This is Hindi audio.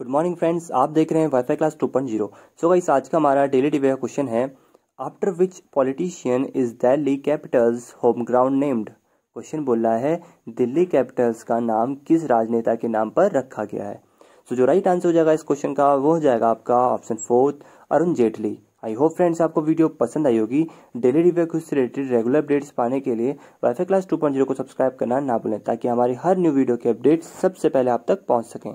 गुड मॉर्निंग फ्रेंड्स आप देख रहे हैं WiFi class two point zero so guys आज का हमारा डेली डिबे का क्वेश्चन है after which politician is Delhi Capitals home ground named question बोल रहा है दिल्ली कैपिटल्स का नाम किस राजनेता के नाम पर रखा गया है सो so, जो राइट आंसर हो जाएगा इस क्वेश्चन का वो हो जाएगा आपका option fourth Arun Jaitley I hope friends आपको वीडियो पसंद आई होगी डेली रिव्यू को से रिलेटेड रेगुलर अपडेट्स पाने के लिए WiFi class two point zero को सब्सक्राइब करना ना भूलें ताकि हमारी हर न्यू वीडियो के अपडेट्स सबसे पहले आप तक पहुंच सकें